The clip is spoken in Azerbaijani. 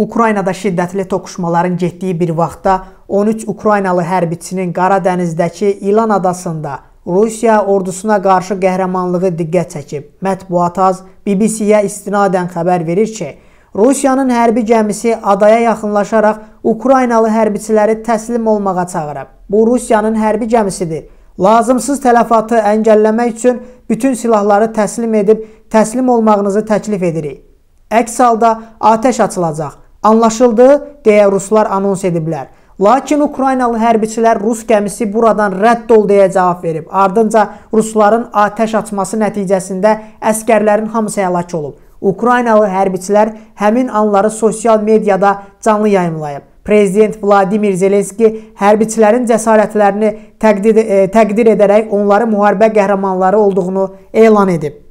Ukraynada şiddətli toqquşmaların getdiyi bir vaxtda 13 Ukraynalı hərbiçinin Qara dənizdəki İlan adasında Rusiya ordusuna qarşı qəhrəmanlığı diqqət çəkib. Mətbuat az BBC-yə istinadən xəbər verir ki, Rusiyanın hərbi gəmisi adaya yaxınlaşaraq Ukraynalı hərbiçiləri təslim olmağa çağırıb. Bu Rusiyanın hərbi gəmisidir. Lazımsız tələfatı əngəlləmək üçün bütün silahları təslim edib təslim olmağınızı təklif edirik. Əks halda atəş açılacaq. Anlaşıldı, deyə ruslar anons ediblər. Lakin Ukraynalı hərbiçilər rus gəmisi buradan rədd ol deyə cavab verib. Ardınca rusların atəş açması nəticəsində əskərlərin hamısı həlak olub. Ukraynalı hərbiçilər həmin anları sosial mediada canlı yayımlayıb. Prezident Vladimir Zelenski hərbiçilərin cəsarətlərini təqdir, e, təqdir edərək onları müharibə qəhrəmanları olduğunu elan edib.